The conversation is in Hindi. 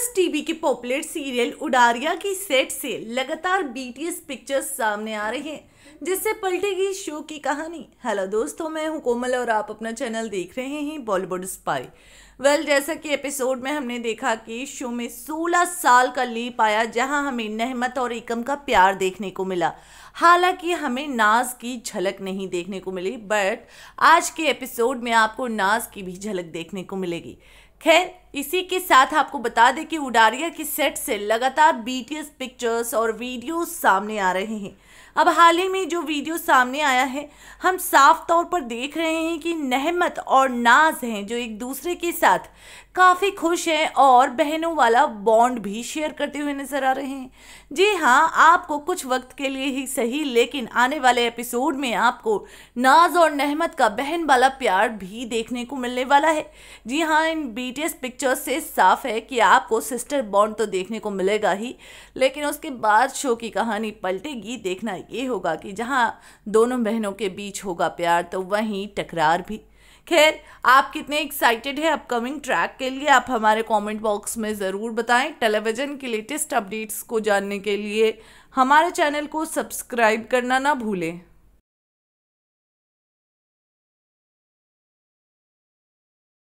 यस टीवी के पॉपुलर सीरियल उडारिया की सेट से लगातार बीटीएस पिक्चर्स सामने आ रही हैं जिससे पलटेगी शो की कहानी हेलो दोस्तों मैं हूं कोमल और आप अपना चैनल देख रहे हैं बॉलीवुड स्पाई वेल well, जैसा कि एपिसोड में हमने देखा कि शो में 16 साल का लीप आया जहां हमें नहमत और एकम का प्यार देखने को मिला हालांकि हमें नाज की झलक नहीं देखने को मिली बट आज के एपिसोड में आपको नाज की भी झलक देखने को मिलेगी खैर इसी के साथ आपको बता दें कि उडारिया के सेट से लगातार बीटीएस पिक्चर्स और वीडियो सामने आ रहे हैं अब हाल ही में जो वीडियो सामने आया है हम साफ तौर पर देख रहे हैं कि नहमत और नाज हैं जो एक दूसरे के साथ साथ काफ़ी खुश हैं और बहनों वाला बॉन्ड भी शेयर करते हुए नज़र आ रहे हैं जी हाँ आपको कुछ वक्त के लिए ही सही लेकिन आने वाले एपिसोड में आपको नाज और नहमत का बहन वाला प्यार भी देखने को मिलने वाला है जी हाँ इन बीटीएस पिक्चर्स से साफ है कि आपको सिस्टर बॉन्ड तो देखने को मिलेगा ही लेकिन उसके बाद शो की कहानी पलटेगी देखना ये होगा कि जहाँ दोनों बहनों के बीच होगा प्यार तो वहीं टकरार भी खैर आप कितने एक्साइटेड हैं अपकमिंग ट्रैक के लिए आप हमारे कमेंट बॉक्स में ज़रूर बताएं टेलीविज़न के लेटेस्ट अपडेट्स को जानने के लिए हमारे चैनल को सब्सक्राइब करना ना भूलें